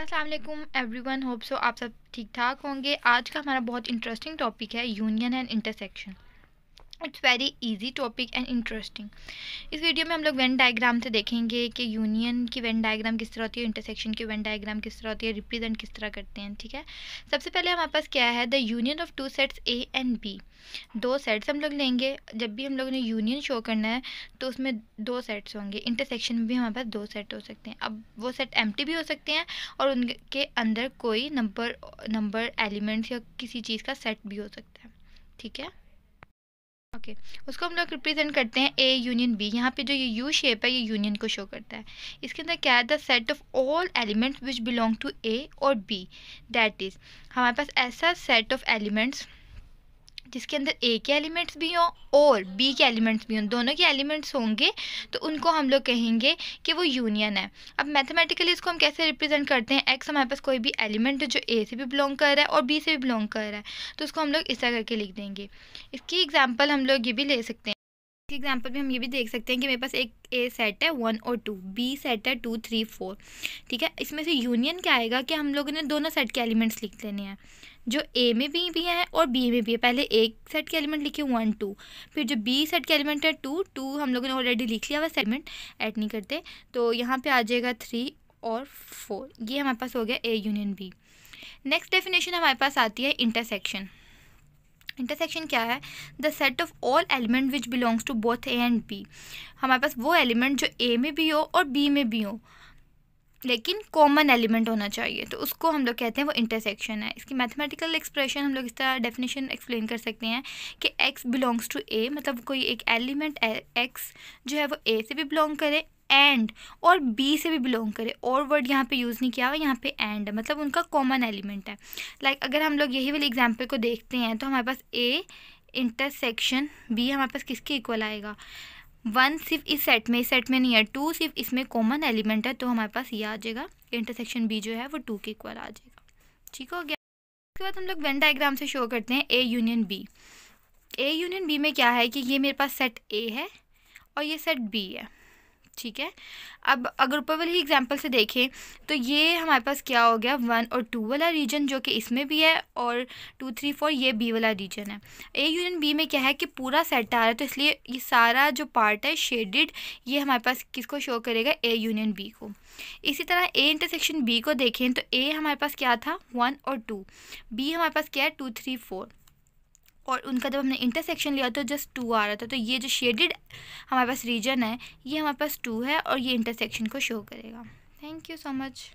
Aslam everyone hope so आप सब ठीक ठाक होंगे आज का हमारा बहुत इंटरेस्टिंग टॉपिक है union and intersection it's very easy topic and interesting इस वीडियो में हम लोग वेन डायग्राम से देखेंगे कि यूनियन की वेन डायग्राम किस तरह होती है इंटरसेक्शन की वेन डायग्राम किस तरह होती है रिप्रेजेंट किस तरह करते हैं ठीक है सबसे पहले हमारे पास क्या है the union of two sets A and B दो सेट्स हम लोग लेंगे जब भी हम लोगों ने यूनियन शो करना है तो उसमें दो सेट्स होंगे इंटरसेक्शन में भी हमारे पास दो सेट हो सकते हैं अब वो सेट एम भी हो सकते हैं और उनके अंदर कोई नंबर नंबर एलिमेंट्स या किसी चीज़ का सेट भी हो सकता है ठीक है ओके okay. उसको हम लोग रिप्रेजेंट करते हैं ए यूनियन बी यहाँ पे जो ये यू शेप है ये यूनियन को शो करता है इसके अंदर क्या है the set of all elements which belong to A और बी दैट इज़ हमारे पास ऐसा सेट ऑफ एलिमेंट्स जिसके अंदर ए के एलिमेंट्स भी हों और बी के एलिमेंट्स भी हों दोनों के एलिमेंट्स होंगे तो उनको हम लोग कहेंगे कि वो यूनियन है अब मैथमेटिकली इसको हम कैसे रिप्रेजेंट करते हैं एक्स हमारे पास कोई भी एलिमेंट जो ए से भी बिलोंग कर रहा है और बी से भी बिलोंग कर रहा है तो उसको हम लोग इस तरह करके लिख देंगे इसकी एग्जाम्पल हम लोग ये भी ले सकते हैं के एग्जाम्पल में हम ये भी देख सकते हैं कि मेरे पास एक ए सेट है वन और टू बी सेट है टू थ्री फोर ठीक है इसमें से यूनियन क्या आएगा कि हम लोगों ने दोनों सेट के एलिमेंट्स लिख लेने हैं जो ए में भी भी है और बी में भी है पहले एक सेट के एलिमेंट लिखे वन टू फिर जो बी सेट के एलिमेंट है टू टू हम लोगों ने ऑलरेडी लिख लिया हुआ सेगमेंट ऐड नहीं करते तो यहाँ पर आ जाएगा थ्री और फोर ये हमारे पास हो गया A union B next definition हमारे पास आती है इंटरसेक्शन इंटरसेक्शन क्या है the set of all element which belongs to both A and B हमारे पास वो एलिमेंट जो ए में भी हो और बी में भी हो लेकिन कॉमन एलिमेंट होना चाहिए तो उसको हम लोग कहते हैं वो इंटरसेक्शन है इसकी मैथमेटिकल एक्सप्रेशन हम लोग इस तरह डेफिनेशन एक्सप्लेन कर सकते हैं कि एक्स बिलोंग्स टू ए मतलब कोई एक एलिमेंट एक्स जो है वो ए से भी बिलोंग करे एंड और बी से भी बिलोंग करे और वर्ड यहाँ पे यूज़ नहीं किया हुआ यहाँ पे एंड है मतलब उनका कॉमन एलिमेंट है लाइक like, अगर हम लोग यही वाले एग्जाम्पल को देखते हैं तो हमारे पास ए इंटरसेक्शन बी हमारे पास किसके इक्वल आएगा वन सिर्फ इस सेट में इस सेट में नहीं है टू सिर्फ इसमें कॉमन एलिमेंट है तो हमारे पास ये आ जाएगा इंटरसेक्शन बी जो है वो टू के इक्वल आ जाएगा ठीक हो गया उसके बाद हम लोग वेन डाइग्राम से शो करते हैं A union B A union B में क्या है कि ये मेरे पास सेट ए है और ये सेट बी है ठीक है अब अगर ऊपर वाली एग्जांपल से देखें तो ये हमारे पास क्या हो गया वन और टू वाला रीजन जो कि इसमें भी है और टू थ्री फोर ये बी वाला रीजन है ए यूनियन बी में क्या है कि पूरा सेट आ रहा है तो इसलिए ये सारा जो पार्ट है शेडिड ये हमारे पास किसको शो करेगा ए यूनियन बी को इसी तरह ए इंटरसेक्शन बी को देखें तो ए हमारे पास क्या था वन और टू बी हमारे पास क्या है टू थ्री फोर और उनका जब हमने इंटरसेक्शन लिया तो जस्ट टू आ रहा था तो ये जो शेडेड हमारे पास रीजन है ये हमारे पास टू है और ये इंटरसेक्शन को शो करेगा थैंक यू सो मच